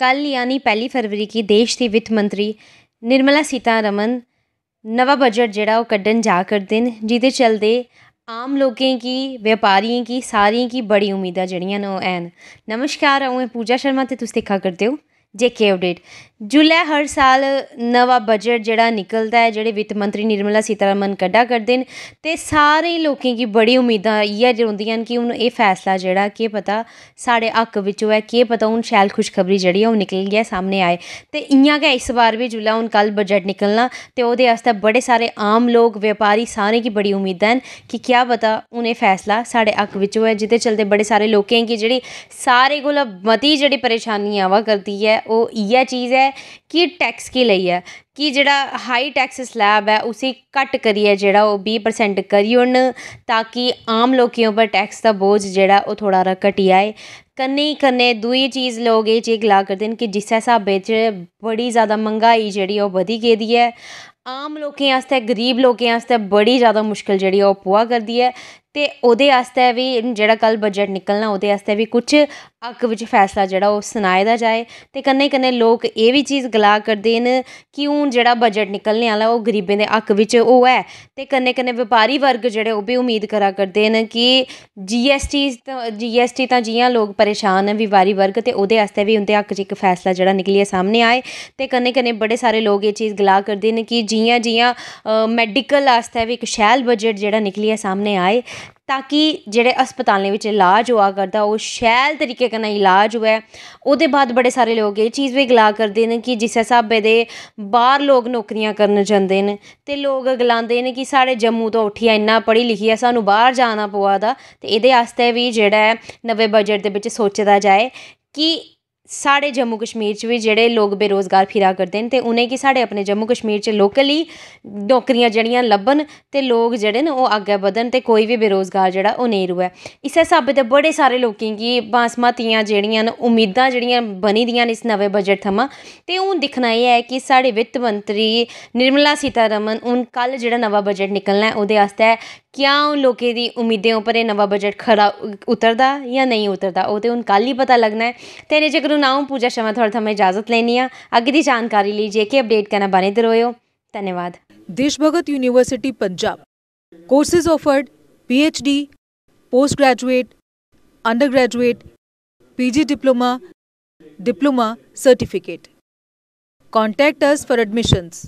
कल यानी पैली फरवरी गी देश दी वित्त मंत्री निर्मला सीतारमन नवा बजट जेह्ड़ा ओह् कड्ढन जा करदे न जेह्दे चलदे आम लोकें गी व्यापारियें गी सारें गी बड़ी उम्मीदा जेह्ड़ियां न नमस्कार अ'ऊं पूजा शर्मा तो तुस दिक्खा करदे ओ जे के अपडेट ਜੁਲਾਈ ਹਰ ਸਾਲ ਨਵਾਂ ਬਜਟ ਜਿਹੜਾ ਨਿਕਲਦਾ ਹੈ ਜਿਹੜੇ ਵਿੱਤ ਮੰਤਰੀ ਨਿਰਮਲਾ ਸੀਤਾਰਮਨ ਕੱਢਾ ਕਰਦੇ ਨੇ ਤੇ ਸਾਰੇ ਲੋਕਾਂ ਦੀ ਬੜੀ ਉਮੀਦਾਂ ਇਹ ਜਿਉਂਦੀਆਂ ਕਿ ਉਹਨੂੰ ਇਹ ਫੈਸਲਾ ਜਿਹੜਾ ਕੀ ਪਤਾ ਸਾਡੇ ਹੱਕ ਵਿੱਚ ਹੋਇਆ ਕੀ ਪਤਾ ਉਹਨਾਂ ਸ਼ੈਲ ਖੁਸ਼ਖਬਰੀ ਜਿਹੜੀ ਉਹ ਨਿਕਲ ਗਿਆ ਸਾਹਮਣੇ ਆਏ ਤੇ ਇੰਨਾ ਕਿ ਇਸ ਵਾਰ ਵੀ ਜੁਲਾ ਹੁਣ ਕੱਲ ਬਜਟ ਨਿਕਲਣਾ ਤੇ ਉਹਦੇ ਅਸਤੇ ਬੜੇ ਸਾਰੇ ਆਮ ਲੋਕ ਵਪਾਰੀ ਸਾਰੇ ਦੀ ਬੜੀ ਉਮੀਦਾਂ ਹਨ ਕਿ ਕੀ ਪਤਾ ਉਹਨੇ ਫੈਸਲਾ ਸਾਡੇ ਹੱਕ ਵਿੱਚ ਹੋਇਆ ਜਿੱਦੇ ਚਲਦੇ ਬੜੇ ਸਾਰੇ ਲੋਕਾਂ ਕੀ ਜਿਹੜੀ ਸਾਰੇ ਗੁਲਬ ਮਤੀ ਜਿਹੜੀ ਪਰੇਸ਼ਾਨੀਆਂ ਆਵਾ ਕਰਦੀ ਹੈ ਉਹ ਇਹ ਚੀਜ਼ ਹੈ ਹੈ ਕਿ ਟੈਕਸ ਕੀ ਲਈ ਹੈ ਕਿ ਜਿਹੜਾ ਹਾਈ ਟੈਕਸ ਸਲੈਬ ਹੈ ਉਸੇ ਕੱਟ ਕਰੀਏ ਜਿਹੜਾ ਉਹ 20% ਕਰੀਉਣ ਤਾਂ ਕਿ ਆਮ ਲੋਕਿਆਂ ਉੱਪਰ ਟੈਕਸ ਦਾ ਬੋਝ ਜਿਹੜਾ ਉਹ ਥੋੜਾ ਰ ਘਟਿਆਏ ਕੰਨੇ ਕੰਨੇ ਦੂਈ ਚੀਜ਼ ਲੋਗੇ ਜੇ ਗਲਾ ਕਰਦੇ ਨੇ ਕਿ ਜਿਸ ਐਸਾ ਵਿੱਚ ਬੜੀ ਜ਼ਿਆਦਾ ਮੰਗਾਈ ਜਿਹੜੀ ਉਹ ਵਧੀ ਗਈ ਦੀ ਹੈ ਆਮ ਲੋਕਾਂ ਵਾਸਤੇ ਗਰੀਬ ਲੋਕਾਂ ਵਾਸਤੇ ਬੜੀ ਜ਼ਿਆਦਾ ਮੁਸ਼ਕਲ ਜਿਹੜੀ ਉਹ ਪੂਆ ਕਰਦੀ ਹੈ ਤੇ ਉਹਦੇ ਵਾਸਤੇ ਵੀ ਜਿਹੜਾ ਕੱਲ ਬਜਟ ਨਿਕਲਣਾ ਉਹਦੇ ਵਾਸਤੇ ਵੀ ਕੁਝ ਅੱਕ ਵਿੱਚ ਫੈਸਲਾ ਜਿਹੜਾ ਉਹ ਸੁਣਾਇਆ ਜਾਏ ਤੇ ਕੰਨੇ ਕੰਨੇ ਲੋਕ ਇਹ ਵੀ ਚੀਜ਼ ਗਲਾ ਕਰਦੇ ਨੇ ਕਿਉਂ ਜਿਹੜਾ ਬਜਟ ਨਿਕਲਣ ਵਾਲਾ ਉਹ ਗਰੀਬਾਂ ਦੇ ਅੱਕ ਵਿੱਚ ਉਹ ਹੈ ਤੇ ਕੰਨੇ ਕੰਨੇ ਵਪਾਰੀ ਵਰਗ ਜਿਹੜੇ ਉਹ ਵੀ ਉਮੀਦ ਕਰਾ ਕਰਦੇ ਨੇ ਕਿ ਜੀਐਸਟੀ ਜੀਐਸਟੀ ਤਾਂ ਜੀਆਂ ਲੋਕ ਪਰੇਸ਼ਾਨ ਹੈ ਵਪਾਰੀ ਵਰਗ ਤੇ ਉਹਦੇ ਵਾਸਤੇ ਵੀ ਉਹਦੇ ਅੱਕ 'ਚ ਇੱਕ ਫੈਸਲਾ ਜਿਹੜਾ ਨਿਕਲੀ ਨਿਕਲਿਆ ਸਾਹਮਣੇ ਆਏ ਤੇ ਕੰਨੇ ਕੰਨੇ ਬੜੇ ਸਾਰੇ ਲੋਕ ਇਹ ਚੀਜ਼ ਗਲਾ ਕਰਦੇ ਨੇ ਕਿ ਜੀਆਂ ਜੀਆਂ ਮੈਡੀਕਲ ਵਾਸਤੇ ਵੀ ਇੱਕ ਸ਼ੈਲ ਬਜਟ ਜਿਹੜਾ ਨਿਕਲੀ ਨਿਕਲਿਆ ਸਾਹਮਣੇ ਆਏ ਤਾਂ ਕਿ ਜਿਹੜੇ ਹਸਪਤਾਲਾਂ ਵਿੱਚ ਇਲਾਜ ਹੋਆ ਕਰਦਾ ਉਹ ਸ਼ੈਲ ਤਰੀਕੇ ਨਾਲ ਇਲਾਜ ਹੋਵੇ ਉਹਦੇ ਬਾਅਦ ਬੜੇ ਸਾਰੇ ਲੋਕ ਇਹ ਚੀਜ਼ ਵੀ ਗਲਾ ਕਰਦੇ ਨੇ ਕਿ ਜਿਸ ਹਿਸਾਬ ਦੇ ਬਾਹਰ ਲੋਕ ਨੌਕਰੀਆਂ ਕਰਨ ਜਾਂਦੇ ਨੇ ਤੇ ਲੋਕ ਗਲਾਉਂਦੇ ਨੇ ਕਿ ਸਾਡੇ ਜੰਮੂ ਤੋਂ ਉੱਠਿਆ ਇੰਨਾ ਪੜ੍ਹੀ ਲਿਖੀ ਆ ਸਾਨੂੰ ਬਾਹਰ ਜਾਣਾ ਪਵਾਦਾ ਤੇ ਇਹਦੇ ਵਾਸਤੇ ਵੀ ਜਿਹੜਾ ਨਵੇਂ ਬਜਟ ਦੇ ਵਿੱਚ ਸੋਚਿਆ ਜਾਏ ਕਿ ਸਾਡੇ ਜੰਮੂ ਕਸ਼ਮੀਰ ਚ ਵੀ ਜਿਹੜੇ ਲੋਕ ਬੇਰੋਜ਼ਗਾਰ ਫਿਰਾ ਕਰਦੇ ਨੇ ਤੇ ਉਹਨੇ ਕੀ ਸਾਡੇ ਆਪਣੇ ਜੰਮੂ ਕਸ਼ਮੀਰ ਚ ਲੋਕਲੀ ਨੌਕਰੀਆਂ ਜਿਹੜੀਆਂ ਲੱਭਣ ਤੇ ਲੋਕ ਜਿਹੜੇ ਨੇ ਉਹ ਅੱਗੇ ਵਧਣ ਤੇ ਕੋਈ ਵੀ ਬੇਰੋਜ਼ਗਾਰ ਜਿਹੜਾ ਉਹ ਨਹੀਂ ਰੁਆ ਇਸੇ ਸਾਬੇ ਤੇ ਬੜੇ ਸਾਰੇ ਲੋਕਾਂ ਕੀ ਬਾਸਮਤੀਆਂ ਜਿਹੜੀਆਂ ਨੇ ਉਮੀਦਾਂ ਜਿਹੜੀਆਂ ਬਣੀ ਦੀਆਂ ਇਸ ਨਵੇਂ ਬਜਟ ਥਮਾ ਤੇ ਉਹ ਦਿਖਣਾ ਇਹ ਹੈ ਕਿ ਸਾਡੇ ਵਿੱਤ ਮੰਤਰੀ ਨਿਰਮਲਾ ਸੀਤਾਰਮਨ ਉਹ ਕੱਲ ਜਿਹੜਾ ਨਵਾਂ ਬਜਟ ਨਿਕਲਣਾ ਹੈ ਉਹਦੇ ਵਾਸਤੇ क्या उन लोगों की उम्मीदें पर नवा बजट खरा उतरदा या नहीं उतरदा वो तो हूँ कल ही पता लगना है तो इन्हें चक्कर ना हूँ पूजा शर्मा थोड़ा थमें इजाजत लेनी है अगे की जानकारी लिए जेके अपडेट करना बने तो रहो धन्यवाद Desh Bhagat university Punjab courses offered PhD post graduate under graduate PG diploma diploma certificate Contact us for admissions.